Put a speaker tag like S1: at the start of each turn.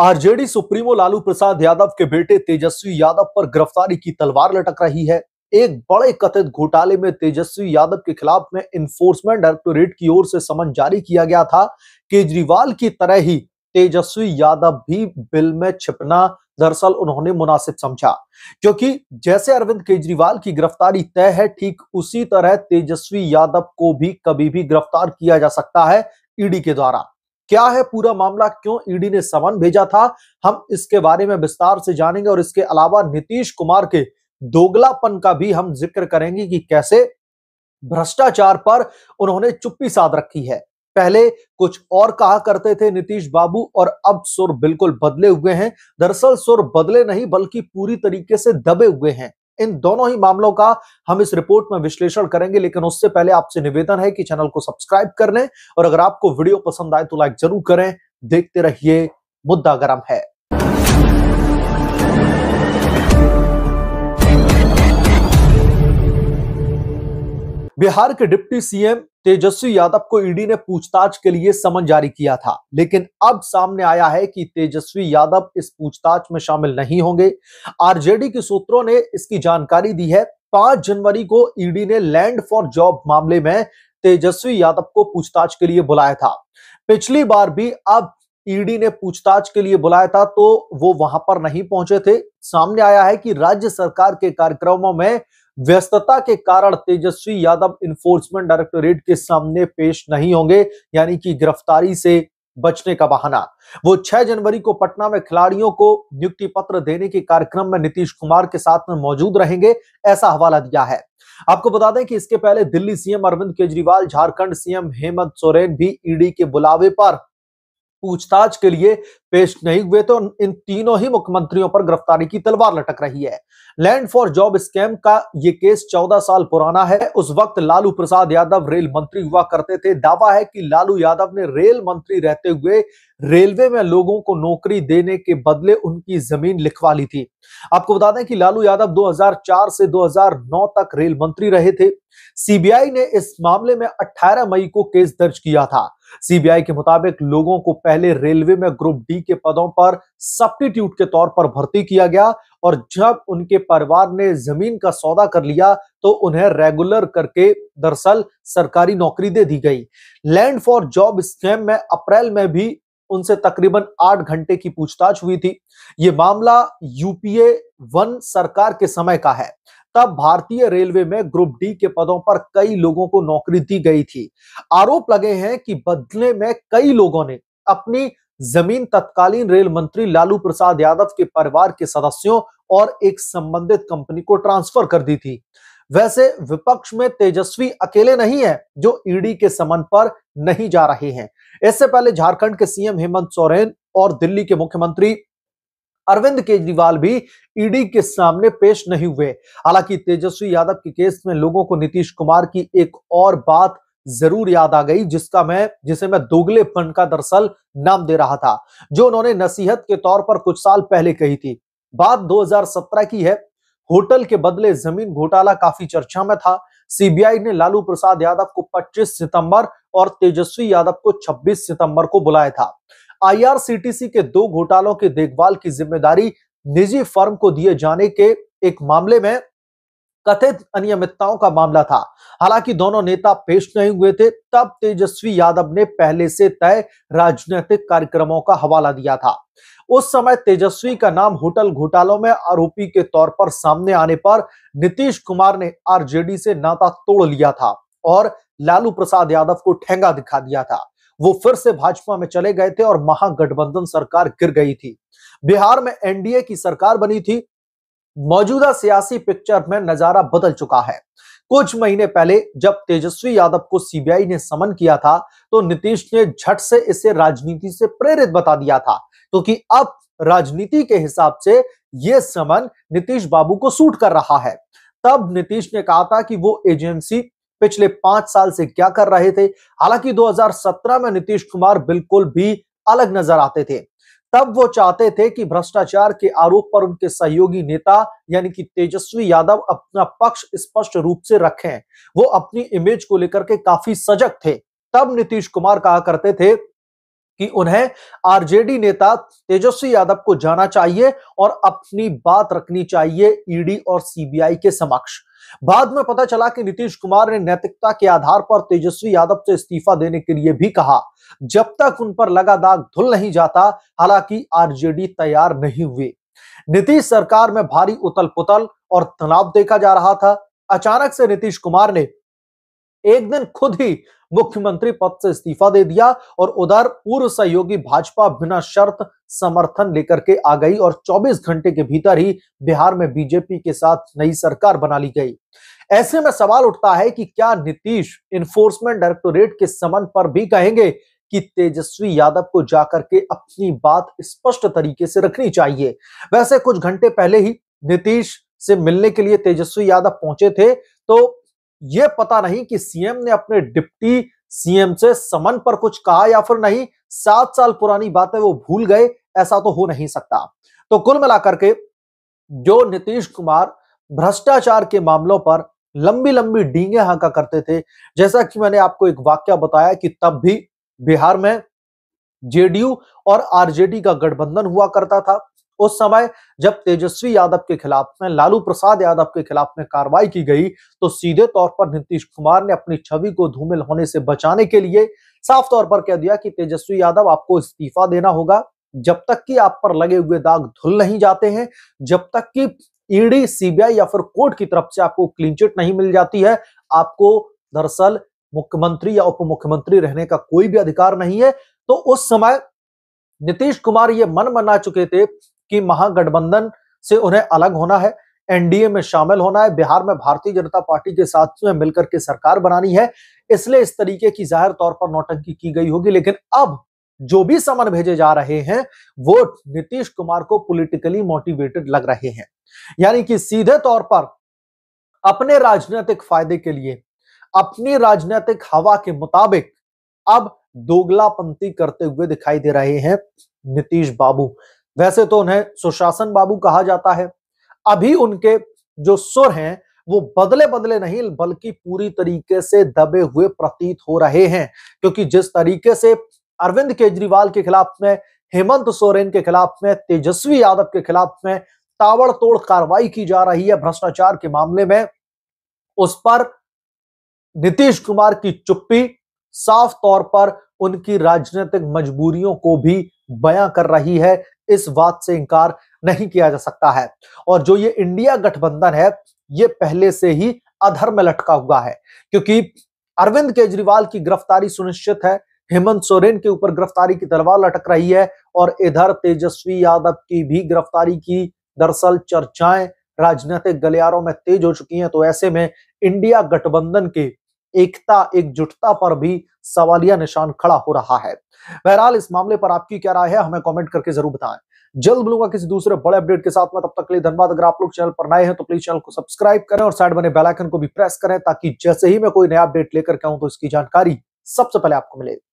S1: RJD supremo Lalu Prasad Yadav के बेटे तेजस्वी यादव पर गिरफ्तारी की तलवार लटक रही है एक बड़े कथित घोटाले में तेजस्वी यादव के खिलाफ में इन्फोर्समेंट डायरेक्टोरेट की ओर से समन जारी किया गया था केजरीवाल की तरह ही तेजस्वी यादव भी बिल में छिपना दरअसल उन्होंने मुनासिब समझा क्योंकि जैसे अरविंद केजरीवाल की गिरफ्तारी तय है ठीक उसी तरह तेजस्वी यादव को भी कभी भी गिरफ्तार किया जा सकता है ईडी के द्वारा क्या है पूरा मामला क्यों ईडी e ने समन भेजा था हम इसके बारे में विस्तार से जानेंगे और इसके अलावा नीतीश कुमार के दोगलापन का भी हम जिक्र करेंगे कि कैसे भ्रष्टाचार पर उन्होंने चुप्पी साध रखी है पहले कुछ और कहा करते थे नीतीश बाबू और अब सुर बिल्कुल बदले हुए हैं दरअसल सुर बदले नहीं बल्कि पूरी तरीके से दबे हुए हैं इन दोनों ही मामलों का हम इस रिपोर्ट में विश्लेषण करेंगे लेकिन उससे पहले आपसे निवेदन है कि चैनल को सब्सक्राइब कर लें और अगर आपको वीडियो पसंद आए तो लाइक जरूर करें देखते रहिए मुद्दा गर्म है बिहार के डिप्टी सीएम तेजस्वी यादव को ईडी ने पूछताछ के लिए समन जारी किया था लेकिन अब सामने आया है कि तेजस्वी यादव इस पूछताछ में शामिल नहीं होंगे आरजेडी के सूत्रों ने इसकी जानकारी दी है पांच जनवरी को ईडी ने लैंड फॉर जॉब मामले में तेजस्वी यादव को पूछताछ के लिए बुलाया था पिछली बार भी अब ईडी ने पूछताछ के लिए बुलाया था तो वो वहां पर नहीं पहुंचे थे सामने आया है कि राज्य सरकार के कार्यक्रमों में व्यस्तता के कारण तेजस्वी यादव इन्फोर्समेंट डायरेक्टोरेट के सामने पेश नहीं होंगे यानी कि गिरफ्तारी से बचने का बहाना वो 6 जनवरी को पटना में खिलाड़ियों को नियुक्ति पत्र देने के कार्यक्रम में नीतीश कुमार के साथ में मौजूद रहेंगे ऐसा हवाला दिया है आपको बता दें कि इसके पहले दिल्ली सीएम अरविंद केजरीवाल झारखंड सीएम हेमंत सोरेन भी ईडी के बुलावे पर पूछताछ के लिए पेश नहीं हुए तो इन तीनों ही मुख्यमंत्रियों पर गिरफ्तारी की तलवार लटक रही है लैंड फॉर जॉब स्कैम का ये केस 14 साल पुराना है उस वक्त लालू प्रसाद यादव रेल मंत्री हुआ करते थे दावा है कि लालू यादव ने रेल मंत्री रहते हुए रेलवे में लोगों को नौकरी देने के बदले उनकी जमीन लिखवा ली थी आपको बता दें कि लालू यादव 2004 से 2009 तक रेल मंत्री रहे थे सीबीआई ने इस मामले में 18 मई को केस दर्ज किया था सीबीआई के मुताबिक लोगों को पहले रेलवे में ग्रुप डी के पदों पर सब्टीट्यूट के तौर पर भर्ती किया गया और जब उनके परिवार ने जमीन का सौदा कर लिया तो उन्हें रेगुलर करके दरअसल सरकारी नौकरी दे दी गई लैंड फॉर जॉब स्कैम में अप्रैल में भी उनसे तकरीबन आठ घंटे की पूछताछ हुई थी ये मामला यूपीए वन सरकार के समय का है तब भारतीय रेलवे में ग्रुप डी के पदों पर कई लोगों को नौकरी दी गई थी आरोप लगे हैं कि बदले में कई लोगों ने अपनी जमीन तत्कालीन रेल मंत्री लालू प्रसाद यादव के परिवार के सदस्यों और एक संबंधित कंपनी को ट्रांसफर कर दी थी वैसे विपक्ष में तेजस्वी अकेले नहीं है जो ईडी के समन पर नहीं जा रहे हैं इससे पहले झारखंड के सीएम हेमंत सोरेन और दिल्ली के मुख्यमंत्री अरविंद केजरीवाल भी ईडी के सामने पेश नहीं हुए हालांकि तेजस्वी यादव के केस में लोगों को नीतीश कुमार की एक और बात जरूर याद आ गई जिसका मैं जिसे मैं दोगलेपन का दरअसल नाम दे रहा था जो उन्होंने नसीहत के तौर पर कुछ साल पहले कही थी बात 2017 की है होटल के बदले जमीन घोटाला काफी चर्चा में था सीबीआई ने लालू प्रसाद यादव को 25 सितंबर और तेजस्वी यादव को 26 सितंबर को बुलाया था आईआरसीटीसी के दो घोटालों की देखभाल की जिम्मेदारी निजी फर्म को दिए जाने के एक मामले में कथित अनियमितताओं का मामला था हालांकि दोनों नेता पेश नहीं हुए थे तब तेजस्वी यादव ने पहले से तय राजनीतिक कार्यक्रमों का हवाला दिया था उस समय तेजस्वी का नाम होटल घोटालों में आरोपी के तौर पर सामने आने पर नीतीश कुमार ने आरजेडी से नाता तोड़ लिया था और लालू प्रसाद यादव को ठेंगा दिखा दिया था वो फिर से भाजपा में चले गए थे और महागठबंधन सरकार गिर गई थी बिहार में एनडीए की सरकार बनी थी मौजूदा सियासी पिक्चर में नजारा बदल चुका है कुछ महीने पहले जब तेजस्वी यादव को सीबीआई ने समन किया था तो नीतीश ने झट से इसे राजनीति से प्रेरित बता दिया था क्योंकि तो अब राजनीति के हिसाब से यह समन नीतीश बाबू को सूट कर रहा है तब नीतीश ने कहा था कि वो एजेंसी पिछले पांच साल से क्या कर रहे थे हालांकि 2017 में नीतीश कुमार बिल्कुल भी अलग नजर आते थे तब वो चाहते थे कि भ्रष्टाचार के आरोप पर उनके सहयोगी नेता यानी कि तेजस्वी यादव अपना पक्ष स्पष्ट रूप से रखें वो अपनी इमेज को लेकर के काफी सजग थे तब नीतीश कुमार कहा करते थे कि उन्हें आरजेडी नेता तेजस्वी यादव को जाना चाहिए और अपनी बात रखनी चाहिए ईडी और सीबीआई के समक्ष बाद में पता चला कि नीतीश कुमार ने नैतिकता के आधार पर तेजस्वी यादव से इस्तीफा देने के लिए भी कहा जब तक उन पर लगा दाग धुल नहीं जाता हालांकि आरजेडी तैयार नहीं हुए नीतीश सरकार में भारी उतल पुतल और तनाव देखा जा रहा था अचानक से नीतीश कुमार ने एक दिन खुद ही मुख्यमंत्री पद से इस्तीफा दे दिया और उधर पूर्व सहयोगी भाजपा बिना शर्त समर्थन लेकर के आ गई और 24 घंटे के भीतर ही बिहार में बीजेपी के साथ नई सरकार बना ली गई ऐसे में सवाल उठता है कि क्या नीतीश इन्फोर्समेंट डायरेक्टोरेट के समन पर भी कहेंगे कि तेजस्वी यादव को जाकर के अपनी बात स्पष्ट तरीके से रखनी चाहिए वैसे कुछ घंटे पहले ही नीतीश से मिलने के लिए तेजस्वी यादव पहुंचे थे तो ये पता नहीं कि सीएम ने अपने डिप्टी सीएम से समन पर कुछ कहा या फिर नहीं सात साल पुरानी बातें वो भूल गए ऐसा तो हो नहीं सकता तो कुल मिलाकर के जो नीतीश कुमार भ्रष्टाचार के मामलों पर लंबी लंबी डींगे हाका करते थे जैसा कि मैंने आपको एक वाक्य बताया कि तब भी बिहार में जेडीयू और आरजेडी का गठबंधन हुआ करता था उस समय जब तेजस्वी यादव के खिलाफ में लालू प्रसाद यादव के खिलाफ में कार्रवाई की गई तो सीधे तौर पर नीतीश कुमार ने अपनी छवि को धूमिल होने से बचाने के लिए साफ तौर पर कह दिया कि तेजस्वी यादव आपको इस्तीफा देना होगा जब तक कि आप पर लगे हुए दाग धुल नहीं जाते हैं जब तक कि ईडी सीबीआई या फिर कोर्ट की तरफ से आपको क्लीन चिट नहीं मिल जाती है आपको दरअसल मुख्यमंत्री या उप मुख्यमंत्री रहने का कोई भी अधिकार नहीं है तो उस समय नीतीश कुमार ये मन मना चुके थे कि महागठबंधन से उन्हें अलग होना है एनडीए में शामिल होना है बिहार में भारतीय जनता पार्टी के साथ में मिलकर के सरकार बनानी है इसलिए इस तरीके की जाहिर तौर पर नौटंकी की गई होगी लेकिन अब जो भी समन भेजे जा रहे हैं वो नीतीश कुमार को पॉलिटिकली मोटिवेटेड लग रहे हैं यानी कि सीधे तौर पर अपने राजनीतिक फायदे के लिए अपनी राजनीतिक हवा के मुताबिक अब दोगलापंती करते हुए दिखाई दे रहे हैं नीतीश बाबू वैसे तो उन्हें सुशासन बाबू कहा जाता है अभी उनके जो सुर हैं वो बदले बदले नहीं बल्कि पूरी तरीके से दबे हुए प्रतीत हो रहे हैं क्योंकि जिस तरीके से अरविंद केजरीवाल के खिलाफ में हेमंत सोरेन के खिलाफ में तेजस्वी यादव के खिलाफ में ताबड़तोड़ कार्रवाई की जा रही है भ्रष्टाचार के मामले में उस पर नीतीश कुमार की चुप्पी साफ तौर पर उनकी राजनीतिक मजबूरियों को भी बयां कर रही है इस बात से इंकार नहीं किया जा सकता है और जो ये इंडिया गठबंधन है ये पहले से ही अधर में लटका हुआ है क्योंकि अरविंद केजरीवाल की गिरफ्तारी सुनिश्चित है हेमंत सोरेन के ऊपर गिरफ्तारी की तलवार लटक रही है और इधर तेजस्वी यादव की भी गिरफ्तारी की दरअसल चर्चाएं राजनीतिक गलियारों में तेज हो चुकी हैं तो ऐसे में इंडिया गठबंधन के एकता एकजुटता पर भी सवालिया निशान खड़ा हो रहा है बहरहाल इस मामले पर आपकी क्या राय है हमें कमेंट करके जरूर बताएं जल्द मिलूंगा किसी दूसरे बड़े अपडेट के साथ में तब तक के लिए धन्यवाद अगर आप लोग चैनल पर नए हैं तो प्लीज चैनल को सब्सक्राइब करें और साइड बने बेलाइकन को भी प्रेस करें ताकि जैसे ही मैं कोई नया अपडेट लेकर के आऊं तो इसकी जानकारी सबसे पहले आपको मिले